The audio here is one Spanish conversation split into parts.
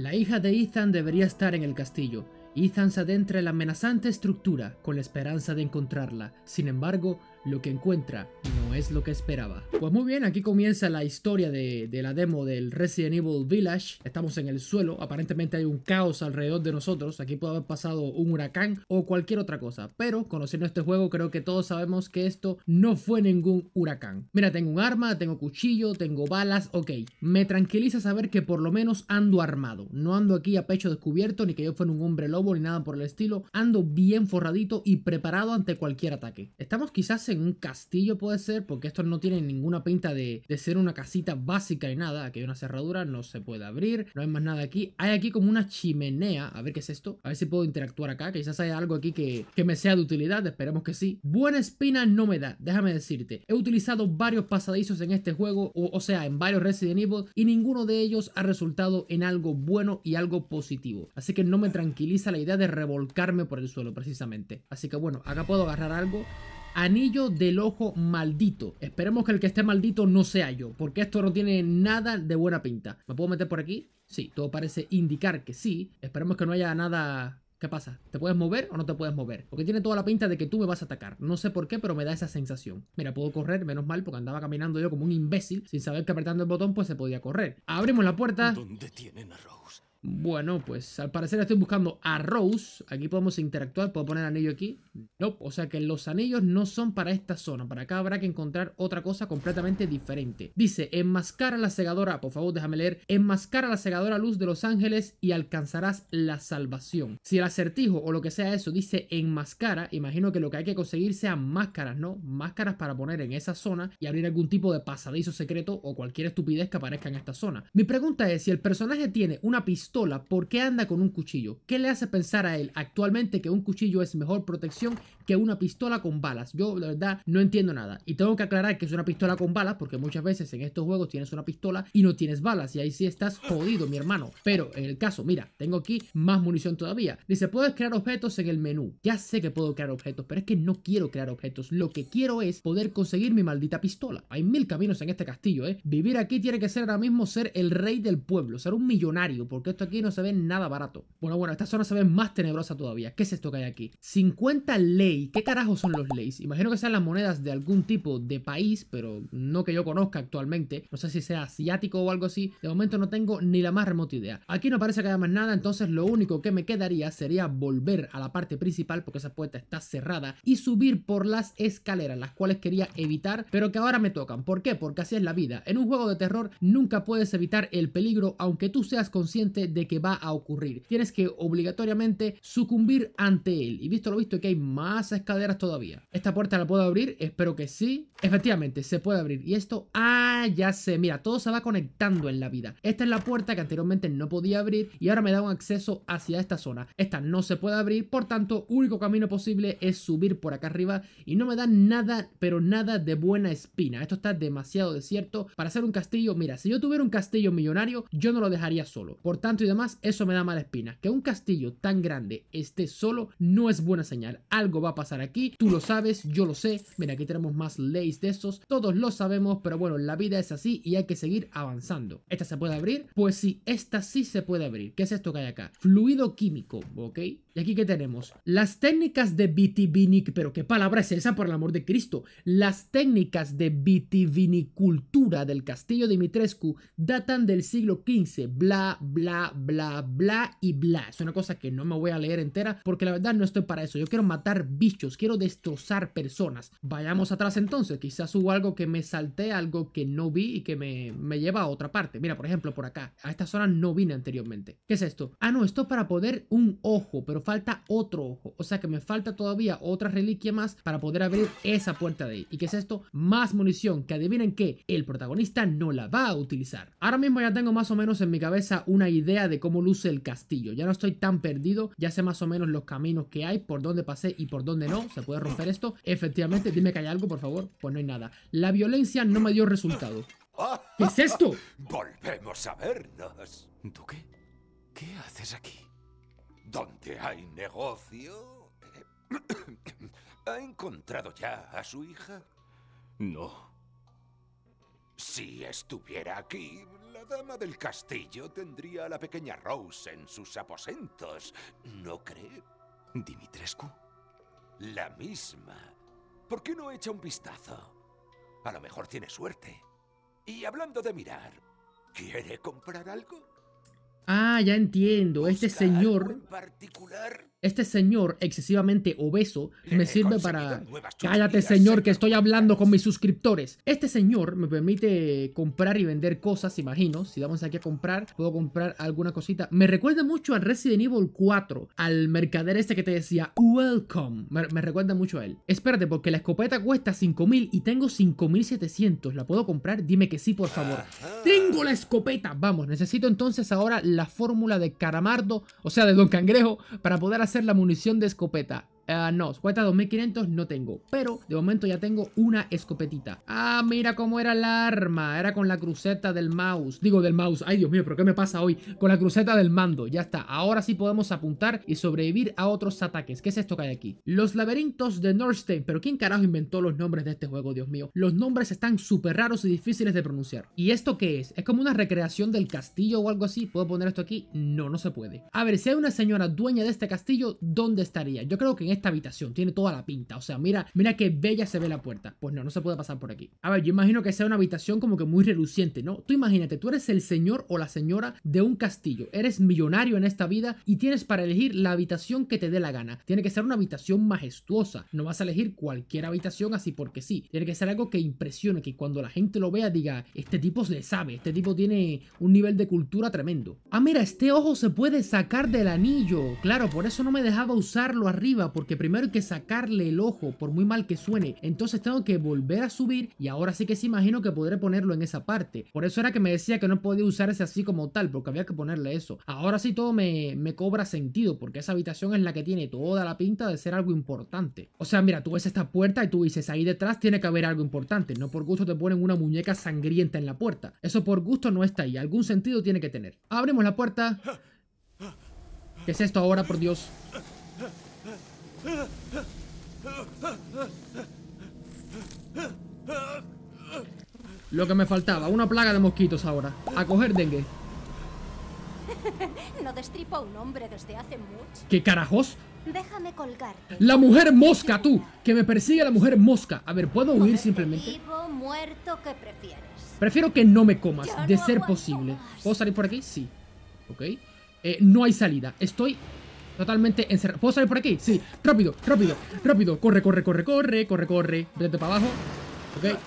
La hija de Ethan debería estar en el castillo. Ethan se adentra en la amenazante estructura con la esperanza de encontrarla. Sin embargo, lo que encuentra no es lo que esperaba. Pues muy bien, aquí comienza la historia de, de la demo del Resident Evil Village. Estamos en el suelo, aparentemente hay un caos alrededor de nosotros. Aquí puede haber pasado un huracán o cualquier otra cosa. Pero conociendo este juego, creo que todos sabemos que esto no fue ningún huracán. Mira, tengo un arma, tengo cuchillo, tengo balas, ok. Me tranquiliza saber que por lo menos ando armado. No ando aquí a pecho descubierto, ni que yo fuera un hombre lobo, ni nada por el estilo. Ando bien forradito y preparado ante cualquier ataque. Estamos quizás en un castillo, puede ser porque esto no tiene ninguna pinta de, ser una casita básica y nada. Aquí hay una cerradura, no se puede abrir, no hay más nada aquí. Hay aquí como una chimenea, a ver qué es esto, a ver si puedo interactuar acá, quizás haya algo aquí que, que me sea de utilidad, esperemos que sí. Buena espina no me da, déjame decirte. He utilizado varios pasadizos en este juego, o sea, en varios Resident Evil, y ninguno de ellos ha resultado en algo bueno y algo positivo. Así que no me tranquiliza la idea de revolcarme por el suelo, precisamente. Así que bueno, acá puedo agarrar algo Anillo del ojo maldito. Esperemos que el que esté maldito no sea yo, porque esto no tiene nada de buena pinta. ¿Me puedo meter por aquí? Sí, todo parece indicar que sí. Esperemos que no haya nada... ¿Qué pasa? ¿Te puedes mover o no te puedes mover? Porque tiene toda la pinta de que tú me vas a atacar. No sé por qué, pero me da esa sensación. Mira, puedo correr, menos mal, porque andaba caminando yo como un imbécil, sin saber que apretando el botón pues se podía correr. Abrimos la puerta. ¿Dónde tienen a bueno, pues al parecer estoy buscando a Rose. Aquí podemos interactuar, puedo poner anillo aquí. No, o sea que los anillos no son para esta zona. Para acá habrá que encontrar otra cosa completamente diferente. Dice, enmascara la segadora, por favor déjame leer. Enmascara la segadora luz de los ángeles y alcanzarás la salvación. Si el acertijo o lo que sea eso dice enmascara, imagino que lo que hay que conseguir sean máscaras, ¿no? Máscaras para poner en esa zona y abrir algún tipo de pasadizo secreto o cualquier estupidez que aparezca en esta zona. Mi pregunta es si el personaje tiene una pistola ¿por qué anda con un cuchillo? ¿Qué le hace pensar a él actualmente que un cuchillo es mejor protección que una pistola con balas? Yo la verdad no entiendo nada. Y tengo que aclarar que es una pistola con balas porque muchas veces en estos juegos tienes una pistola y no tienes balas y ahí sí estás jodido, mi hermano. Pero en el caso, mira, tengo aquí más munición todavía. Dice, puedes crear objetos en el menú. Ya sé que puedo crear objetos, pero es que no quiero crear objetos. Lo que quiero es poder conseguir mi maldita pistola. Hay mil caminos en este castillo, ¿eh? Vivir aquí tiene que ser ahora mismo ser el rey del pueblo, ser un millonario, porque esto aquí no se ve nada barato. Bueno, bueno, esta zona se ve más tenebrosa todavía. ¿Qué es esto que hay aquí? 50 ley. ¿Qué carajo son los leyes Imagino que sean las monedas de algún tipo de país, pero no que yo conozca actualmente. No sé si sea asiático o algo así. De momento no tengo ni la más remota idea. Aquí no parece que haya más nada, entonces lo único que me quedaría sería volver a la parte principal, porque esa puerta está cerrada, y subir por las escaleras, las cuales quería evitar, pero que ahora me tocan. ¿Por qué? Porque así es la vida. En un juego de terror nunca puedes evitar el peligro, aunque tú seas consciente de que va a ocurrir. Tienes que obligatoriamente sucumbir ante él. Y visto lo visto que hay más escaleras todavía. ¿Esta puerta la puedo abrir? Espero que sí. Efectivamente, se puede abrir. Y esto... ¡Ah! Ya sé. Mira, todo se va conectando en la vida. Esta es la puerta que anteriormente no podía abrir y ahora me da un acceso hacia esta zona. Esta no se puede abrir, por tanto, único camino posible es subir por acá arriba y no me da nada, pero nada de buena espina. Esto está demasiado desierto. Para hacer un castillo, mira, si yo tuviera un castillo millonario, yo no lo dejaría solo. Por tanto, y demás, eso me da mala espina. Que un castillo tan grande esté solo no es buena señal. Algo va a pasar aquí, tú lo sabes, yo lo sé. Mira, aquí tenemos más leyes de esos, todos lo sabemos, pero bueno, la vida es así y hay que seguir avanzando. ¿Esta se puede abrir? Pues sí, esta sí se puede abrir. ¿Qué es esto que hay acá? Fluido químico, ¿ok? Y aquí qué tenemos las técnicas de vitivinic, pero qué palabra es esa por el amor de Cristo. Las técnicas de vitivinicultura del castillo de Mitrescu datan del siglo XV, bla, bla, bla, bla, y bla. Es una cosa que no me voy a leer entera porque la verdad no estoy para eso. Yo quiero matar bichos, quiero destrozar personas. Vayamos atrás entonces. Quizás hubo algo que me salté, algo que no vi y que me, me lleva a otra parte. Mira, por ejemplo, por acá. A esta zona no vine anteriormente. ¿Qué es esto? Ah, no, esto es para poder un ojo, pero falta otro ojo. O sea que me falta todavía otra reliquia más para poder abrir esa puerta de ahí. ¿Y qué es esto? Más munición, que adivinen que el protagonista no la va a utilizar. Ahora mismo ya tengo más o menos en mi cabeza una idea de cómo luce el castillo. Ya no estoy tan perdido, ya sé más o menos los caminos que hay, por dónde pasé y por dónde no. ¿Se puede romper esto? Efectivamente, dime que hay algo, por favor. Pues no hay nada. La violencia no me dio resultado. ¿Qué es esto? Volvemos a vernos. qué? ¿Qué haces aquí? ¿Dónde hay negocio? ¿Ha encontrado ya a su hija? No. Si estuviera aquí, la dama del castillo tendría a la pequeña Rose en sus aposentos, ¿no cree? ¿Dimitrescu? La misma. ¿Por qué no echa un vistazo? A lo mejor tiene suerte. Y hablando de mirar, ¿quiere comprar algo? Ah, ya entiendo. Este señor. Este señor excesivamente obeso me sirve para... Cállate señor que estoy hablando con mis suscriptores. Este señor me permite comprar y vender cosas, imagino. Si vamos aquí a comprar, puedo comprar alguna cosita. Me recuerda mucho al Resident Evil 4, al mercader este que te decía, welcome. Me, me recuerda mucho a él. Espérate, porque la escopeta cuesta 5.000 y tengo 5.700. ¿La puedo comprar? Dime que sí, por favor. Tengo la escopeta. Vamos, necesito entonces ahora la la fórmula de Caramardo, o sea, de Don Cangrejo, para poder hacer la munición de escopeta. Ah, no, escopeta 2500 no tengo. Pero de momento ya tengo una escopetita. Ah, mira cómo era el arma. Era con la cruceta del mouse. Digo, del mouse. Ay, Dios mío, ¿pero qué me pasa hoy? Con la cruceta del mando. Ya está. Ahora sí podemos apuntar y sobrevivir a otros ataques. ¿Qué es esto que hay aquí? Los laberintos de Nordstein. Pero ¿quién carajo inventó los nombres de este juego, Dios mío? Los nombres están súper raros y difíciles de pronunciar. ¿Y esto qué es? ¿Es como una recreación del castillo o algo así? ¿Puedo poner esto aquí? No, no se puede. A ver, si hay una señora dueña de este castillo, ¿dónde estaría? Yo creo que en este esta habitación. Tiene toda la pinta. O sea, mira, mira qué bella se ve la puerta. Pues no, no se puede pasar por aquí. A ver, yo imagino que sea una habitación como que muy reluciente, ¿no? Tú imagínate, tú eres el señor o la señora de un castillo. Eres millonario en esta vida y tienes para elegir la habitación que te dé la gana. Tiene que ser una habitación majestuosa. No vas a elegir cualquier habitación así porque sí. Tiene que ser algo que impresione, que cuando la gente lo vea diga, este tipo Se sabe, este tipo tiene un nivel de cultura tremendo. Ah, mira, este ojo se puede sacar del anillo. Claro, por eso no me dejaba usarlo arriba, porque que primero hay que sacarle el ojo, por muy mal que suene. Entonces tengo que volver a subir y ahora sí que se imagino que podré ponerlo en esa parte. Por eso era que me decía que no podía usar ese así como tal, porque había que ponerle eso. Ahora sí todo me, me cobra sentido, porque esa habitación es la que tiene toda la pinta de ser algo importante. O sea, mira, tú ves esta puerta y tú dices, ahí detrás tiene que haber algo importante. No por gusto te ponen una muñeca sangrienta en la puerta. Eso por gusto no está ahí, algún sentido tiene que tener. Abrimos la puerta. ¿Qué es esto ahora, por Dios? Lo que me faltaba, una plaga de mosquitos ahora. A coger dengue. No un hombre desde hace mucho. ¿Qué carajos? Déjame colgar. La mujer mosca, tú. Que me persigue la mujer mosca. A ver, ¿puedo huir simplemente? Prefiero que no me comas, de ser posible. ¿Puedo salir por aquí? Sí. Ok. Eh, no hay salida. Estoy Totalmente encerrado. ¿Puedo salir por aquí? Sí. Rápido, rápido, rápido. Corre, corre, corre, corre, corre, corre. Vete para abajo. Ok.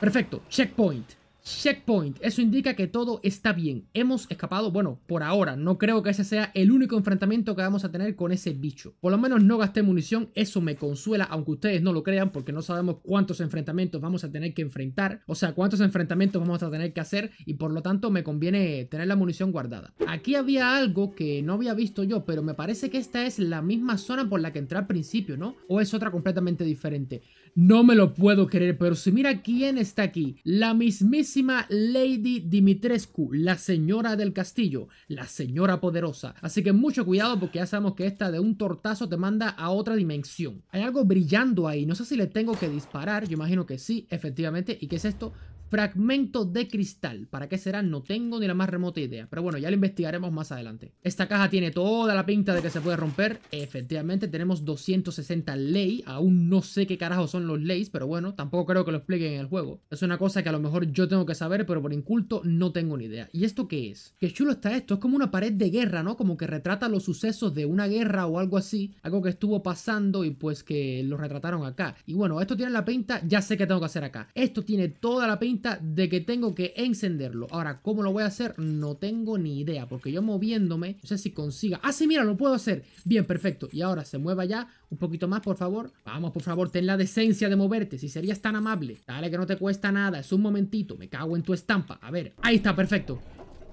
Perfecto. Checkpoint. Checkpoint, eso indica que todo está bien. Hemos escapado, bueno, por ahora. No creo que ese sea el único enfrentamiento que vamos a tener con ese bicho. Por lo menos no gasté munición, eso me consuela, aunque ustedes no lo crean, porque no sabemos cuántos enfrentamientos vamos a tener que enfrentar. O sea, cuántos enfrentamientos vamos a tener que hacer y por lo tanto me conviene tener la munición guardada. Aquí había algo que no había visto yo, pero me parece que esta es la misma zona por la que entré al principio, ¿no? O es otra completamente diferente. No me lo puedo creer, pero si mira quién está aquí. La mismísima Lady Dimitrescu, la señora del castillo, la señora poderosa. Así que mucho cuidado porque ya sabemos que esta de un tortazo te manda a otra dimensión. Hay algo brillando ahí, no sé si le tengo que disparar, yo imagino que sí, efectivamente. ¿Y qué es esto? Fragmento de cristal. ¿Para qué será? No tengo ni la más remota idea. Pero bueno, ya lo investigaremos más adelante. Esta caja tiene toda la pinta de que se puede romper. Efectivamente, tenemos 260 ley. Aún no sé qué carajo son los leys, pero bueno, tampoco creo que lo expliquen en el juego. Es una cosa que a lo mejor yo tengo que saber, pero por inculto no tengo ni idea. ¿Y esto qué es? Qué chulo está esto. Es como una pared de guerra, ¿no? Como que retrata los sucesos de una guerra o algo así. Algo que estuvo pasando y pues que lo retrataron acá. Y bueno, esto tiene la pinta, ya sé que tengo que hacer acá. Esto tiene toda la pinta de que tengo que encenderlo. Ahora, ¿cómo lo voy a hacer? No tengo ni idea, porque yo moviéndome, no sé si consiga. Ah, sí, mira, lo puedo hacer. Bien, perfecto. Y ahora se mueva ya un poquito más, por favor. Vamos, por favor, ten la decencia de moverte, si serías tan amable. Dale, que no te cuesta nada, es un momentito, me cago en tu estampa. A ver, ahí está, perfecto.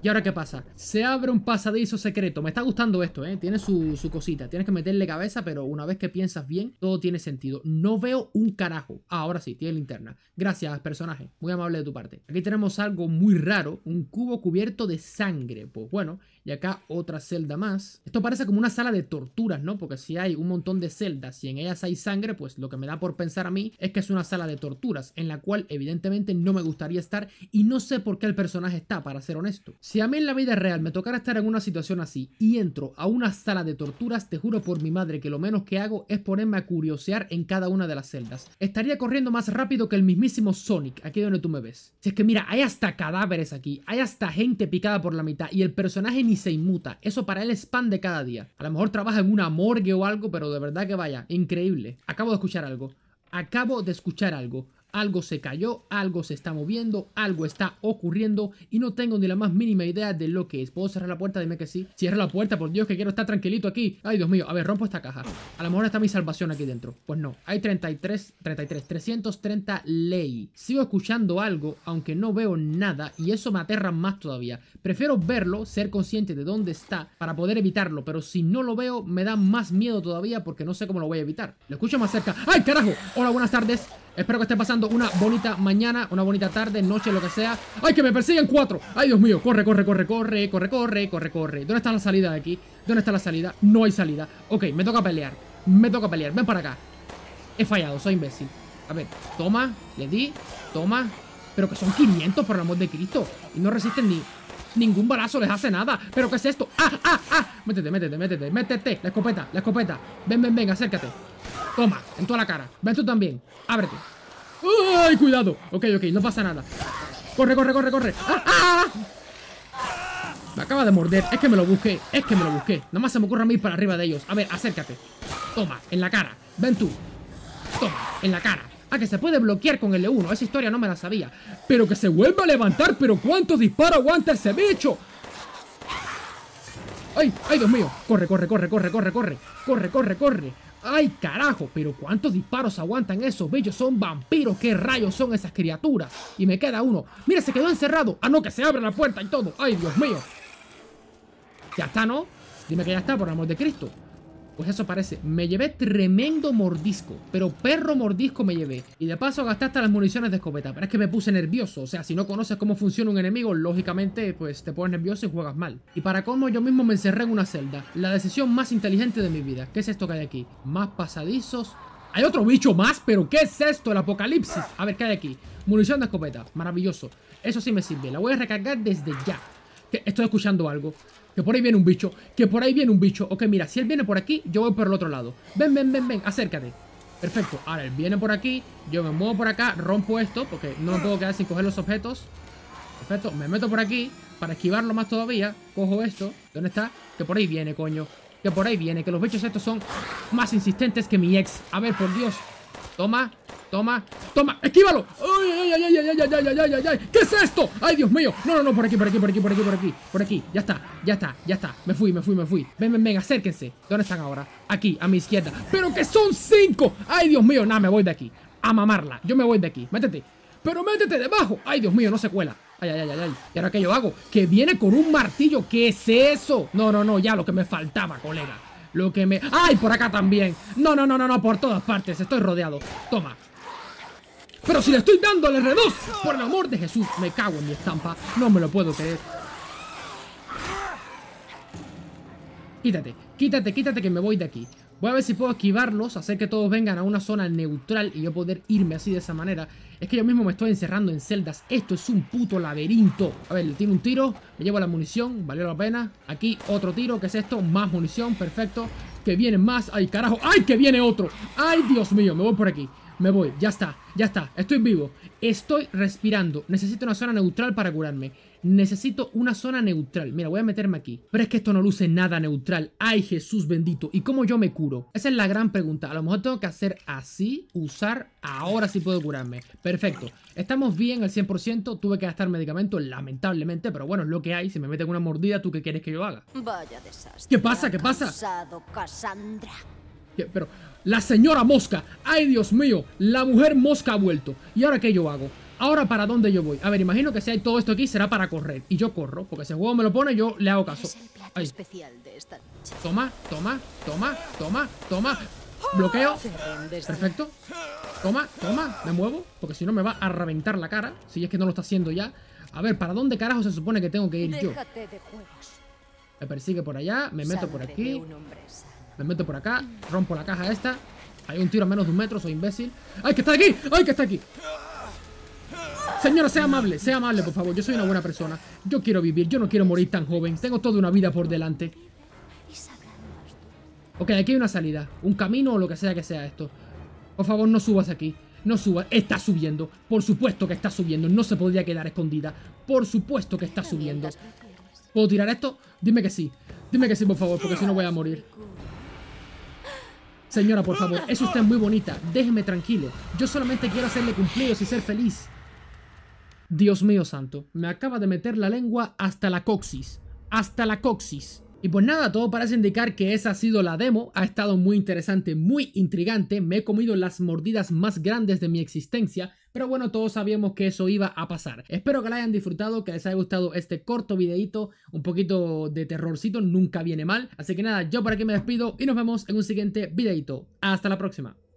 ¿Y ahora qué pasa? Se abre un pasadizo secreto. Me está gustando esto, ¿eh? Tiene su, su, cosita. Tienes que meterle cabeza, pero una vez que piensas bien, todo tiene sentido. No veo un carajo. ahora sí, tiene linterna. Gracias, personaje. Muy amable de tu parte. Aquí tenemos algo muy raro. Un cubo cubierto de sangre. Pues bueno, y acá otra celda más. Esto parece como una sala de torturas, ¿no? Porque si hay un montón de celdas y en ellas hay sangre, pues lo que me da por pensar a mí es que es una sala de torturas, en la cual evidentemente no me gustaría estar y no sé por qué el personaje está, para ser honesto. Si a mí en la vida real me tocara estar en una situación así y entro a una sala de torturas, te juro por mi madre que lo menos que hago es ponerme a curiosear en cada una de las celdas. Estaría corriendo más rápido que el mismísimo Sonic, aquí donde tú me ves. Si es que mira, hay hasta cadáveres aquí, hay hasta gente picada por la mitad y el personaje y se inmuta. Eso para él es pan de cada día. A lo mejor trabaja en una morgue o algo, pero de verdad que vaya, increíble. Acabo de escuchar algo. Acabo de escuchar algo algo se cayó, algo se está moviendo, algo está ocurriendo y no tengo ni la más mínima idea de lo que es. ¿Puedo cerrar la puerta? Dime que sí. Cierra la puerta, por Dios, que quiero estar tranquilito aquí. Ay, Dios mío. A ver, rompo esta caja. A lo mejor está mi salvación aquí dentro. Pues no. Hay 33, 33, 330 ley. Sigo escuchando algo, aunque no veo nada y eso me aterra más todavía. Prefiero verlo, ser consciente de dónde está para poder evitarlo, pero si no lo veo me da más miedo todavía porque no sé cómo lo voy a evitar. Lo escucho más cerca. ¡Ay, carajo! Hola, buenas tardes. Espero que esté pasando una bonita mañana, una bonita tarde, noche, lo que sea. ¡Ay, que me persiguen cuatro! ¡Ay, Dios mío! Corre, corre, corre, corre, corre, corre, corre, corre. ¿Dónde está la salida de aquí? ¿Dónde está la salida? No hay salida. Ok, me toca pelear. Me toca pelear. Ven para acá. He fallado, soy imbécil. A ver, toma, le di, toma. Pero que son 500, por el amor de Cristo. Y no resisten ni, Ningún balazo les hace nada. ¿Pero qué es esto? ¡Ah, ah, ah! Métete, métete, métete, métete. La escopeta, la escopeta. Ven, ven, ven, acércate. Toma, en toda la cara. Ven tú también. Ábrete. ¡Ay, cuidado! Ok, ok, no pasa nada. Corre, corre, corre, corre. ¡Ah, ¡Ah! Me acaba de morder. Es que me lo busqué. Es que me lo busqué. Nada más se me ocurre a mí para arriba de ellos. A ver, acércate. Toma, en la cara. Ven tú. Toma, en la cara. Ah, que se puede bloquear con el e 1 Esa historia no me la sabía. Pero que se vuelva a levantar. Pero cuántos disparo aguanta ese bicho. ¡Ay! ¡Ay, Dios mío! Corre, corre, corre, corre, corre, corre. Corre, corre, corre. ¡Ay, carajo! Pero ¿cuántos disparos aguantan esos bellos Son vampiros. ¿Qué rayos son esas criaturas? Y me queda uno. ¡Mira, se quedó encerrado! ¡Ah, no, que se abre la puerta y todo! ¡Ay, Dios mío! Ya está, ¿no? Dime que ya está, por amor de Cristo. Pues eso parece. Me llevé tremendo mordisco. Pero perro mordisco me llevé. Y de paso gasté hasta las municiones de escopeta. Pero es que me puse nervioso. O sea, si no conoces cómo funciona un enemigo, lógicamente, pues te pones nervioso y juegas mal. Y para cómo yo mismo me encerré en una celda. La decisión más inteligente de mi vida. ¿Qué es esto que hay aquí? Más pasadizos. Hay otro bicho más, pero ¿qué es esto? El apocalipsis. A ver, ¿qué hay aquí? Munición de escopeta. Maravilloso. Eso sí me sirve. La voy a recargar desde ya. Estoy escuchando algo que por ahí viene un bicho, que por ahí viene un bicho. Ok, mira, si él viene por aquí, yo voy por el otro lado. Ven, ven, ven, ven, acércate. Perfecto, ahora él viene por aquí, yo me muevo por acá, rompo esto, porque no me puedo quedar sin coger los objetos. Perfecto, me meto por aquí, para esquivarlo más todavía, cojo esto. ¿Dónde está? Que por ahí viene, coño. Que por ahí viene, que los bichos estos son más insistentes que mi ex. A ver, por Dios, Toma, toma, toma, esquívalo ¡Ay, ay, ay, ay, ay, ay, ay, ay, ay, qué es esto? ¡Ay, Dios mío! No, no, no, por aquí, por aquí, por aquí, por aquí, por aquí Por aquí, ya está, ya está, ya está Me fui, me fui, me fui Ven, ven, ven, acérquense ¿Dónde están ahora? Aquí, a mi izquierda ¡Pero que son cinco! ¡Ay, Dios mío! Nada, me voy de aquí A mamarla, yo me voy de aquí Métete ¡Pero métete debajo! ¡Ay, Dios mío! No se cuela ay, ay, ay, ay. ¿Y ahora qué yo hago? Que viene con un martillo. ¿Qué es eso? No, no, no, ya lo que me faltaba, colega. Lo que me... ¡Ay! Por acá también No, no, no, no, no, por todas partes Estoy rodeado Toma Pero si le estoy dando el r Por el amor de Jesús Me cago en mi estampa No me lo puedo creer Quítate, quítate, quítate que me voy de aquí Voy a ver si puedo esquivarlos, hacer que todos vengan a una zona neutral y yo poder irme así de esa manera. Es que yo mismo me estoy encerrando en celdas. Esto es un puto laberinto. A ver, le tiro un tiro, me llevo la munición, valió la pena. Aquí otro tiro, ¿qué es esto? Más munición, perfecto. Que viene más, ay carajo, ay que viene otro. Ay Dios mío, me voy por aquí. Me voy, ya está, ya está, estoy vivo. Estoy respirando, necesito una zona neutral para curarme. Necesito una zona neutral. Mira, voy a meterme aquí. Pero es que esto no luce nada neutral. ¡Ay, Jesús bendito! ¿Y cómo yo me curo? Esa es la gran pregunta. A lo mejor tengo que hacer así, usar... Ahora sí puedo curarme. Perfecto. Estamos bien al 100%. Tuve que gastar medicamento, lamentablemente. Pero bueno, es lo que hay. Si me meten una mordida, ¿tú qué quieres que yo haga? Vaya desastre. ¿Qué pasa? ¿Qué pasa? Cassandra. Pero... La señora mosca. ¡Ay, Dios mío! La mujer mosca ha vuelto. ¿Y ahora qué yo hago? Ahora, ¿para dónde yo voy? A ver, imagino que si hay todo esto aquí será para correr. Y yo corro, porque si el juego me lo pone, yo le hago caso. Ahí. Toma, toma, toma, toma, toma. Bloqueo. Perfecto. Toma, toma. Me muevo, porque si no me va a reventar la cara. Si es que no lo está haciendo ya. A ver, ¿para dónde carajo se supone que tengo que ir yo? Me persigue por allá, me meto por aquí. Me meto por acá, rompo la caja esta. Hay un tiro a menos de un metro, soy imbécil. ¡Ay, que está aquí! ¡Ay, que está aquí! Señora, sea amable, sea amable, por favor. Yo soy una buena persona. Yo quiero vivir, yo no quiero morir tan joven. Tengo toda una vida por delante. Ok, aquí hay una salida. Un camino o lo que sea que sea esto. Por favor, no subas aquí. No subas. Está subiendo. Por supuesto que está subiendo. No se podría quedar escondida. Por supuesto que está subiendo. ¿Puedo tirar esto? Dime que sí. Dime que sí, por favor, porque si no voy a morir. Señora, por favor, eso está muy bonita. Déjeme tranquilo. Yo solamente quiero hacerle cumplidos y ser feliz. Dios mío santo, me acaba de meter la lengua hasta la coxis. Hasta la coxis. Y pues nada, todo parece indicar que esa ha sido la demo, ha estado muy interesante, muy intrigante, me he comido las mordidas más grandes de mi existencia, pero bueno, todos sabíamos que eso iba a pasar. Espero que la hayan disfrutado, que les haya gustado este corto videito, un poquito de terrorcito, nunca viene mal. Así que nada, yo por aquí me despido y nos vemos en un siguiente videito. Hasta la próxima.